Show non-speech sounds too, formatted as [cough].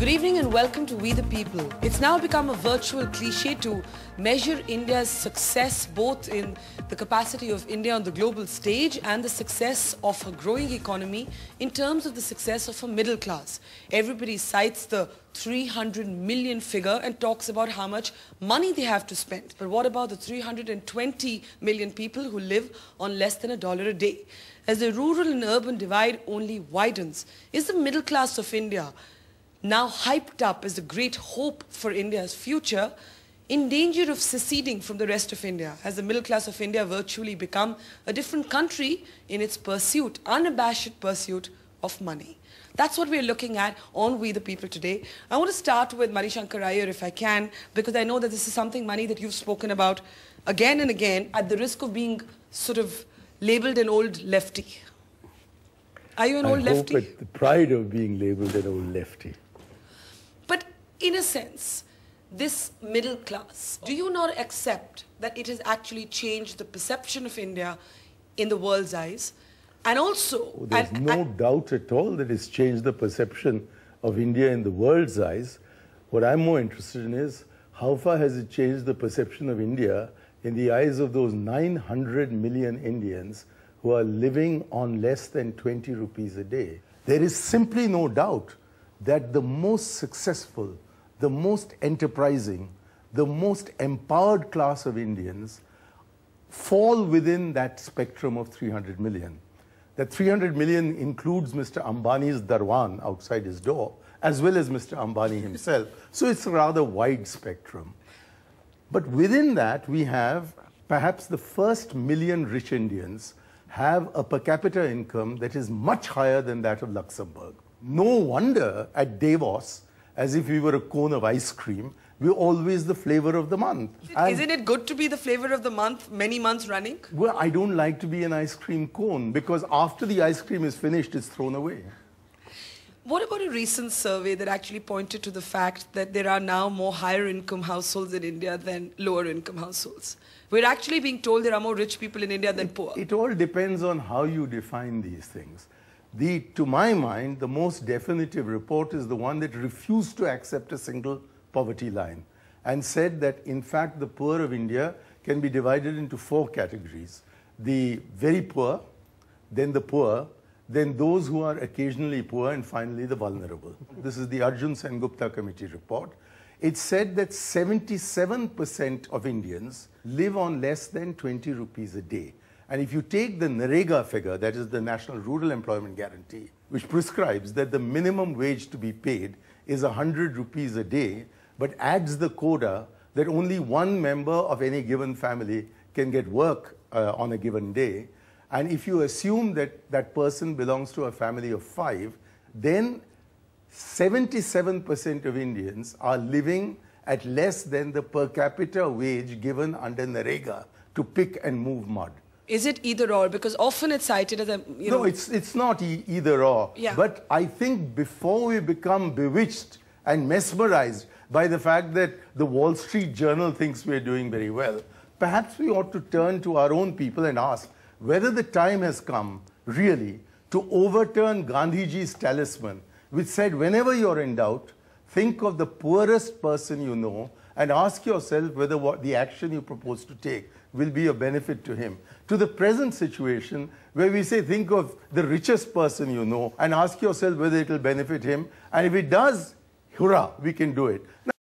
Good evening and welcome to We the People. It's now become a virtual cliche to measure India's success both in the capacity of India on the global stage and the success of her growing economy in terms of the success of her middle class. Everybody cites the 300 million figure and talks about how much money they have to spend. But what about the 320 million people who live on less than a dollar a day? As the rural and urban divide only widens, is the middle class of India now hyped up as a great hope for India's future, in danger of seceding from the rest of India? Has the middle class of India virtually become a different country in its pursuit, unabashed pursuit of money? That's what we're looking at on We the People today. I want to start with Marishankar Iyer if I can, because I know that this is something, money, that you've spoken about again and again at the risk of being sort of labeled an old lefty. Are you an I old hope lefty? At the pride of being labeled an old lefty in a sense, this middle class. Do you not accept that it has actually changed the perception of India in the world's eyes? And also, oh, there's and, no and, doubt at all that it's changed the perception of India in the world's eyes. What I'm more interested in is how far has it changed the perception of India in the eyes of those 900 million Indians who are living on less than 20 rupees a day? There is simply no doubt that the most successful the most enterprising, the most empowered class of Indians fall within that spectrum of 300 million. That 300 million includes Mr. Ambani's Darwan outside his door, as well as Mr. Ambani himself. [laughs] so it's a rather wide spectrum. But within that, we have perhaps the first million rich Indians have a per capita income that is much higher than that of Luxembourg. No wonder at Davos, as if we were a cone of ice cream. We're always the flavor of the month. Isn't it good to be the flavor of the month many months running? Well, I don't like to be an ice cream cone because after the ice cream is finished, it's thrown away. What about a recent survey that actually pointed to the fact that there are now more higher income households in India than lower income households? We're actually being told there are more rich people in India than it, poor. It all depends on how you define these things. The, to my mind, the most definitive report is the one that refused to accept a single poverty line and said that, in fact, the poor of India can be divided into four categories. The very poor, then the poor, then those who are occasionally poor, and finally the vulnerable. This is the Arjun Sengupta Committee report. It said that 77% of Indians live on less than 20 rupees a day. And if you take the NREGA figure, that is the National Rural Employment Guarantee, which prescribes that the minimum wage to be paid is 100 rupees a day, but adds the quota that only one member of any given family can get work uh, on a given day. And if you assume that that person belongs to a family of five, then 77% of Indians are living at less than the per capita wage given under NREGA to pick and move mud. Is it either or? Because often it's cited as a, you no, it's, it's not e either or. Yeah. But I think before we become bewitched and mesmerized by the fact that the Wall Street Journal thinks we're doing very well, perhaps we ought to turn to our own people and ask whether the time has come, really, to overturn Gandhiji's talisman, which said, whenever you're in doubt, think of the poorest person you know and ask yourself whether what the action you propose to take will be a benefit to him. To the present situation where we say think of the richest person you know and ask yourself whether it will benefit him and if it does, hurrah, we can do it. Now,